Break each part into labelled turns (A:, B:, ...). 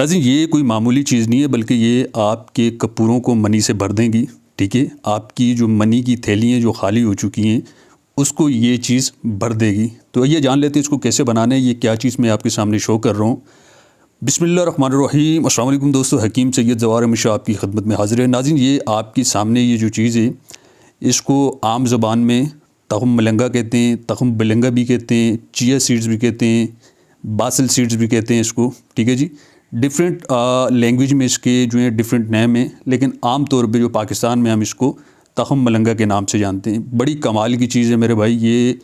A: नाजिन ये कोई मामूली चीज़ नहीं है बल्कि ये आपके कपूरों को मनी से भर देंगी ठीक है आपकी जो मनी की थैलियाँ जो खाली हो चुकी हैं उसको ये चीज़ भर देगी तो ये जान लेते हैं इसको कैसे बनाने ये क्या चीज़ मैं आपके सामने शो कर रहा हूँ बिसमीम अल्लाम दोस्तों हकीम सैद जवार मिशा आपकी खदमत में हाजिर है नाजिन ये आपके सामने ये जो चीज़ है इसको आम ज़बान में तखम मलंगा कहते हैं तखम बलंगा भी कहते हैं चिया सीड्स भी कहते हैं बासल सीड्स भी कहते हैं इसको ठीक है जी डिफरेंट लैंग्वेज uh, में इसके जो है डिफरेंट नेम हैं लेकिन आम तौर पे जो पाकिस्तान में हम इसको तखम मलंगा के नाम से जानते हैं बड़ी कमाल की चीज़ है मेरे भाई ये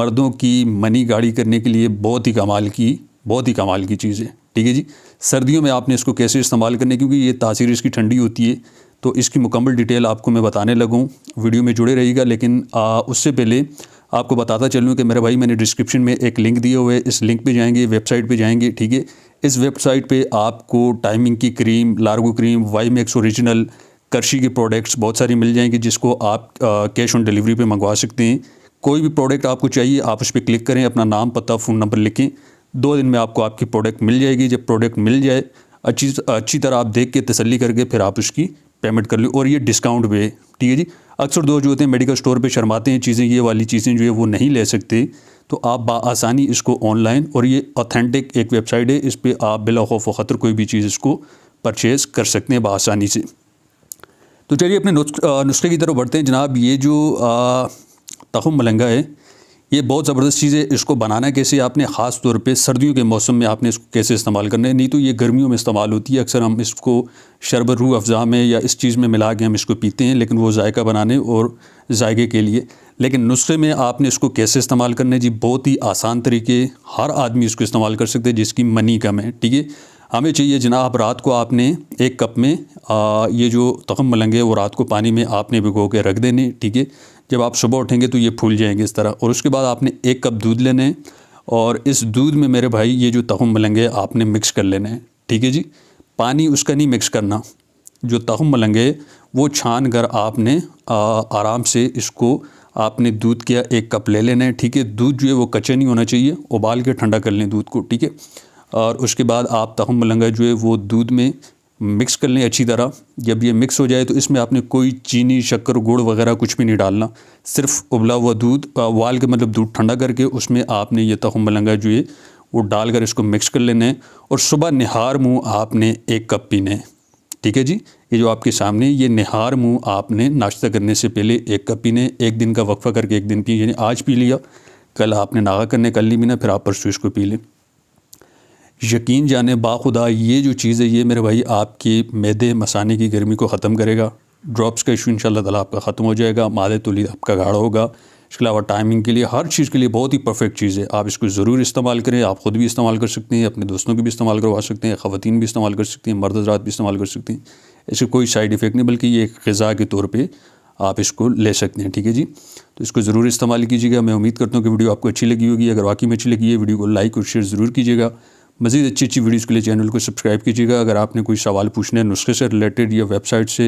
A: मर्दों की मनी गाड़ी करने के लिए बहुत ही कमाल की बहुत ही कमाल की चीज़ है ठीक है जी सर्दियों में आपने इसको कैसे इस्तेमाल करने क्योंकि ये तासीर इसकी ठंडी होती है तो इसकी मुकम्मल डिटेल आपको मैं बताने लगूँ वीडियो में जुड़े रहेगा लेकिन आ, उससे पहले आपको बताता चलूँ कि मेरे भाई मैंने डिस्क्रिप्शन में एक लिंक दिया हुए इस लिंक पे जाएंगे वेबसाइट पे जाएंगे ठीक है इस वेबसाइट पे आपको टाइमिंग की क्रीम लार्गो क्रीम वाई मैक्स ओरिजिनल करशी के प्रोडक्ट्स बहुत सारी मिल जाएंगी जिसको आप कैश ऑन डिलीवरी पे मंगवा सकते हैं कोई भी प्रोडक्ट आपको चाहिए आप उस पर क्लिक करें अपना नाम पता फ़ोन नंबर लिखें दो दिन में आपको आपकी प्रोडक्ट मिल जाएगी जब प्रोडक्ट मिल जाए अच्छी अच्छी तरह आप देख के तसली करके फिर आप उसकी पेमेंट कर लो और ये डिस्काउंट भी है ठीक है जी अक्सर दो जो होते हैं मेडिकल स्टोर पे शर्माते हैं चीज़ें ये वाली चीज़ें जो है वो नहीं ले सकते तो आप बासानी इसको ऑनलाइन और ये ऑथेंटिक एक वेबसाइट है इस पर आप बिला खौफ ख़तर कोई भी चीज़ इसको परचेज़ कर सकते हैं बसानी से तो चलिए अपने नुस्खे की तरफ बढ़ते हैं जनाब ये जो तखम मलंगा है ये बहुत ज़बरदस्त चीज़ है इसको बनाना कैसे आपने ख़ास तौर पे सर्दियों के मौसम में आपने इसको कैसे इस्तेमाल करना है नहीं तो ये गर्मियों में इस्तेमाल होती है अक्सर हम इसको शरबत रू अफ़ज़ा में या इस चीज़ में मिला के हम इसको पीते हैं लेकिन वो जायका बनाने और जायके के लिए लेकिन नुस्खे में आपने इसको कैसे इस्तेमाल करना है जी बहुत ही आसान तरीके हर आदमी इसको इस्तेमाल कर सकते हैं जिसकी मनी कम है ठीक है हमें चाहिए जनाब रात को आपने एक कप में आ, ये जो तखम मलंगे वो रात को पानी में आपने भिगो के रख देने ठीक है जब आप सुबह उठेंगे तो ये फूल जाएंगे इस तरह और उसके बाद आपने एक कप दूध लेने हैं और इस दूध में मेरे भाई ये जो तहम मलंगे आपने मिक्स कर लेने हैं ठीक है जी पानी उसका नहीं मिक्स करना जो तहम मलंगे वो छान कर आपने आ, आराम से इसको आपने दूध किया एक कप ले लेना है ठीक है दूध जो है वो कच्चा नहीं होना चाहिए उबाल के ठंडा कर लें दूध को ठीक है और उसके बाद आप तहम मलंगा जो है वो दूध में मिक्स कर लें अच्छी तरह जब ये मिक्स हो जाए तो इसमें आपने कोई चीनी शक्कर गुड़ वगैरह कुछ भी नहीं डालना सिर्फ उबला हुआ दूध वाल के मतलब दूध ठंडा करके उसमें आपने ये तहम मलंगा जो है वो डालकर इसको मिक्स कर लेना है और सुबह निहार मुँह आपने एक कप पीना है ठीक है जी ये जो आपके सामने ये निहार मुँह आपने नाश्ता करने से पहले एक कप पीने एक दिन का वक्फा करके एक दिन पी यानी आज पी लिया कल आपने नागा करने कल नहीं पीना फिर आप परसों इसको पी लें यकीन जाने बाखुदा ये जो चीज़ है ये मेरे भाई आपकी मैदे मसाने की गर्मी को ख़त्म करेगा ड्रॉप्स का इशू इन ताला आपका ख़त्म हो जाएगा मादे तुली आपका गाढ़ा होगा इसके अलावा टाइमिंग के लिए हर चीज़ के लिए बहुत ही परफेक्ट चीज़ है आप इसको ज़रूर इस्तेमाल करें आप ख़ुद भी इस्तेमाल कर सकते हैं अपने दोस्तों को भी इस्तेमाल करवा सकते हैं ख़वान भी इस्तेमाल कर सकती हैं मर्द हजरात भी इस्तेमाल कर सकते हैं इसका कोई साइड इफ़ेक्ट नहीं बल्कि ये एक ग़ज़ा के तौर पर आप इसको ले सकते हैं ठीक है जी तो इसको ज़रूर इस्तेमाल कीजिएगा मैं उम्मीद करता हूँ कि वीडियो आपको अच्छी लगी होगी अगर वाकई में अच्छी लगी है वीडियो को लाइक और शेयर ज़रूर कीजिएगा मज़ीद अच्छी अच्छी वीडियोज़ के लिए चैनल को सब्सक्राइब कीजिएगा अगर आपने कोई सवाल पूछने नुस्खे से रिलेटेड या वेबसाइट से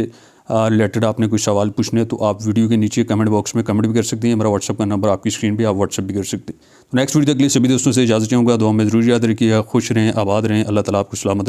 A: रिलेटेड आपने कोई सवाल पूछने तो आप वीडियो के नीचे कमेंट बॉक्स में कमेंट भी कर सकते हैं हमारा व्हाट्सअप का नंबर आपकी स्क्रीन पर आप व्हाट्सअप भी कर सकते हैं तो नेक्स्ट वीडियो तक लिए सभी दोस्तों से इजाज़त चाहूँगा दो हमें ज़रूर याद रखिएगा खुश रहें आबाद रहें अल्लाह ताला आपको सलामत